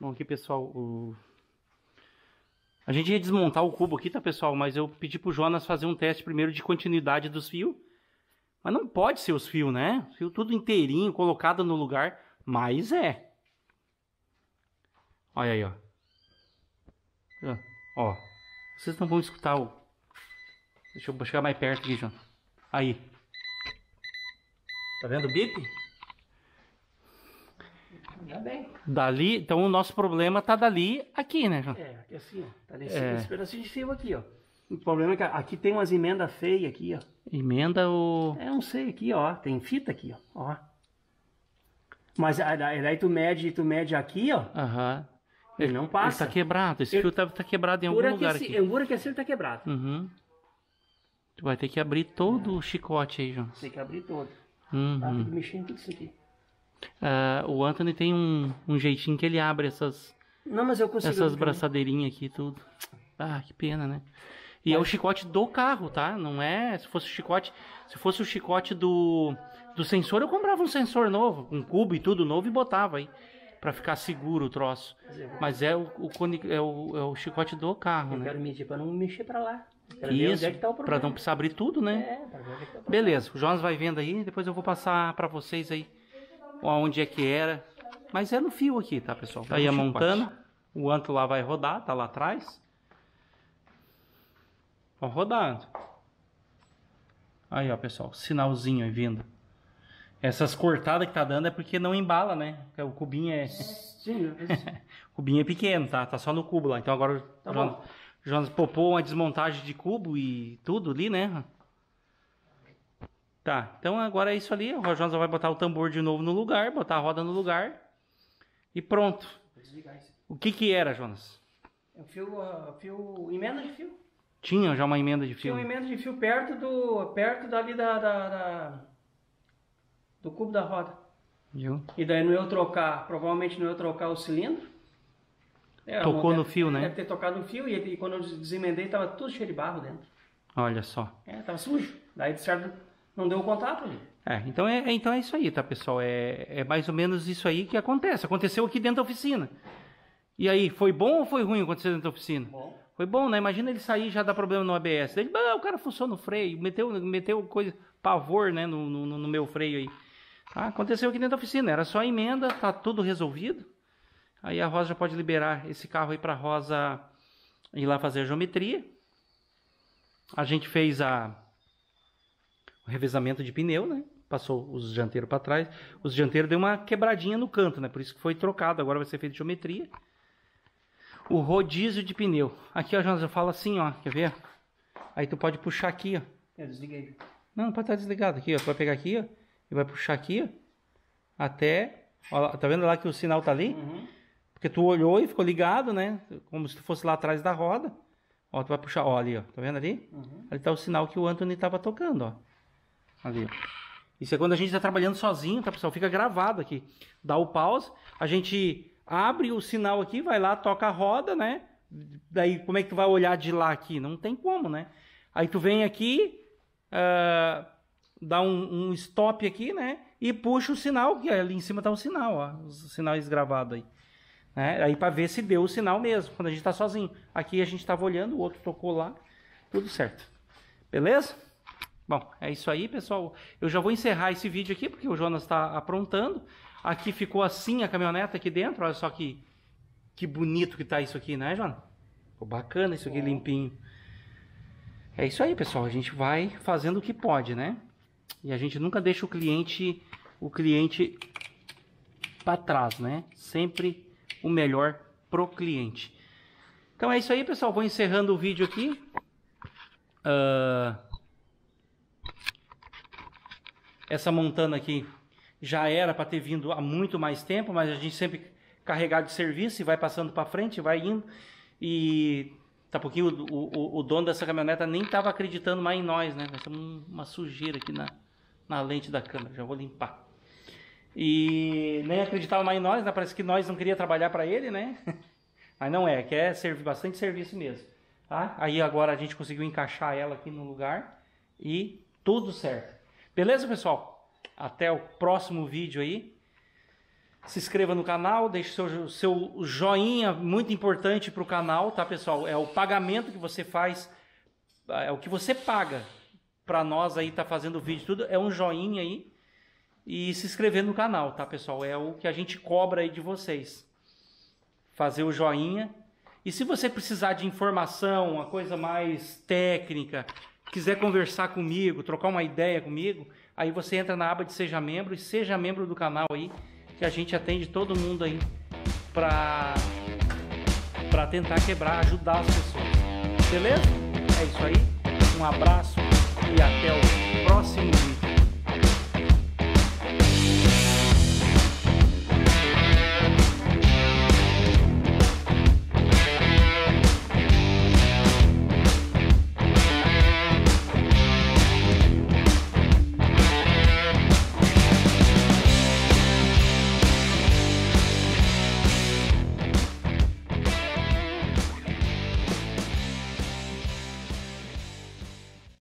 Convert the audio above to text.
Bom, aqui pessoal, o... a gente ia desmontar o cubo aqui, tá pessoal? Mas eu pedi pro Jonas fazer um teste primeiro de continuidade dos fios. Mas não pode ser os fios, né? Fio tudo inteirinho, colocado no lugar. Mas é. Olha aí, ó. Ah, ó. Vocês não vão escutar o... Deixa eu chegar mais perto aqui, Jonas. Aí. Tá vendo o bip? Ainda bem. Dali, então o nosso problema tá dali aqui, né? É, aqui assim, ó. Tá nesse, é. pedacinho de cima aqui, ó. O problema é que aqui tem umas emendas feias aqui, ó. Emenda o... É, não sei, aqui, ó. Tem fita aqui, ó. ó. Mas aí tu mede, tu mede aqui, ó. Aham. Ele não passa. Ele tá quebrado. Esse fio tá, tá quebrado em algum lugar aqui. O ele tá quebrado. Uhum. Tu vai ter que abrir todo é. o chicote aí, João. Tem que abrir todo. Tá uhum. Tá, tem que mexer em tudo isso aqui. Uh, o Anthony tem um, um jeitinho que ele abre essas. Não, mas eu consigo. Essas braçadeirinhas aqui e tudo. Ah, que pena, né? E mas... É, é o chicote do carro, tá? Não é. Se fosse o chicote. Se fosse o chicote do. Do sensor, eu comprava um sensor novo, um cubo e tudo novo e botava aí. Pra ficar seguro o troço. Mas é o, o, é o, é o chicote do carro, eu né? Quero medir pra não mexer pra lá. Pra é Isso, ver tá pra não precisar abrir tudo, né? É, pra ver onde é que tá o problema. Beleza, o Jonas vai vendo aí, depois eu vou passar pra vocês aí onde é que era. Mas é no fio aqui, tá, pessoal? Tá aí a montana. O anto lá vai rodar, tá lá atrás. Ó, rodando. Aí, ó, pessoal, sinalzinho aí vindo. Essas cortadas que tá dando é porque não embala, né? Porque o cubinho é... Sim, é o cubinho é pequeno, tá? Tá só no cubo lá. Então agora... Tá Jonas, Jonas popou uma desmontagem de cubo e tudo ali, né? Tá, então agora é isso ali. O Jonas vai botar o tambor de novo no lugar, botar a roda no lugar e pronto. O que que era, Jonas? É fio, uh, fio, emenda de fio. Tinha já uma emenda de fio? Tinha uma emenda de fio perto do, perto dali da, da, da do cubo da roda. Viu? E daí não eu trocar, provavelmente não eu trocar o cilindro. É, Tocou no deve, fio, né? Deve ter tocado no fio e, e quando eu desemendei tava tudo cheio de barro dentro. Olha só. É, tava sujo. Daí de certo não deu o contato ali. É, então é, é, então é isso aí, tá, pessoal? É, é mais ou menos isso aí que acontece. Aconteceu aqui dentro da oficina. E aí, foi bom ou foi ruim acontecer dentro da oficina? Bom. Foi bom, né? Imagina ele sair e já dá problema no ABS. Ele, ah, o cara funciona no freio, meteu, meteu coisa, pavor, né, no, no, no meu freio aí. Ah, aconteceu aqui dentro da oficina, era só a emenda, tá tudo resolvido. Aí a Rosa já pode liberar esse carro aí para Rosa ir lá fazer a geometria. A gente fez a revezamento de pneu, né? Passou os dianteiros para trás. Os dianteiros deu uma quebradinha no canto, né? Por isso que foi trocado. Agora vai ser feito de geometria. O rodízio de pneu. Aqui, ó, Jonas, eu falo assim, ó. Quer ver? Aí tu pode puxar aqui, ó. Eu desliguei. Não, não pode estar tá desligado aqui, ó. Tu vai pegar aqui, ó. E vai puxar aqui, ó. Até... Ó, tá vendo lá que o sinal tá ali? Uhum. Porque tu olhou e ficou ligado, né? Como se tu fosse lá atrás da roda. Ó, tu vai puxar, ó, ali, ó. Tá vendo ali? Uhum. Ali tá o sinal que o Anthony tava tocando, ó. Ali, Isso é quando a gente está trabalhando sozinho, tá, pessoal? Fica gravado aqui. Dá o pause, a gente abre o sinal aqui, vai lá, toca a roda, né? Daí, como é que tu vai olhar de lá aqui? Não tem como, né? Aí tu vem aqui, uh, dá um, um, stop aqui, né? E puxa o sinal, que ali em cima tá o sinal, ó. Os sinais gravados aí. Né? Aí para ver se deu o sinal mesmo, quando a gente tá sozinho. Aqui a gente tava olhando, o outro tocou lá, tudo certo. Beleza? Bom, é isso aí, pessoal. Eu já vou encerrar esse vídeo aqui, porque o Jonas está aprontando. Aqui ficou assim a caminhoneta aqui dentro. Olha só que, que bonito que tá isso aqui, né, Jonas? Ficou bacana isso aqui, limpinho. É isso aí, pessoal. A gente vai fazendo o que pode, né? E a gente nunca deixa o cliente o cliente para trás, né? Sempre o melhor pro cliente. Então é isso aí, pessoal. Vou encerrando o vídeo aqui. Uh essa montana aqui já era para ter vindo há muito mais tempo, mas a gente sempre carregado de serviço e vai passando para frente, vai indo. E tá pouquinho o, o, o dono dessa caminhoneta nem estava acreditando mais em nós, né? Nós temos uma sujeira aqui na, na lente da câmera, já vou limpar. E nem acreditava mais em nós, né? Parece que nós não queria trabalhar para ele, né? Mas não é, quer é servir bastante serviço mesmo. Tá? Aí agora a gente conseguiu encaixar ela aqui no lugar e tudo certo. Beleza, pessoal? Até o próximo vídeo aí. Se inscreva no canal, deixe seu, seu joinha, muito importante para o canal, tá, pessoal? É o pagamento que você faz, é, é o que você paga para nós aí tá fazendo o vídeo tudo, é um joinha aí e se inscrever no canal, tá, pessoal? É o que a gente cobra aí de vocês. Fazer o joinha. E se você precisar de informação, uma coisa mais técnica, quiser conversar comigo, trocar uma ideia comigo, aí você entra na aba de Seja Membro e seja membro do canal aí, que a gente atende todo mundo aí para para tentar quebrar, ajudar as pessoas. Beleza? É isso aí. Um abraço e até o próximo vídeo.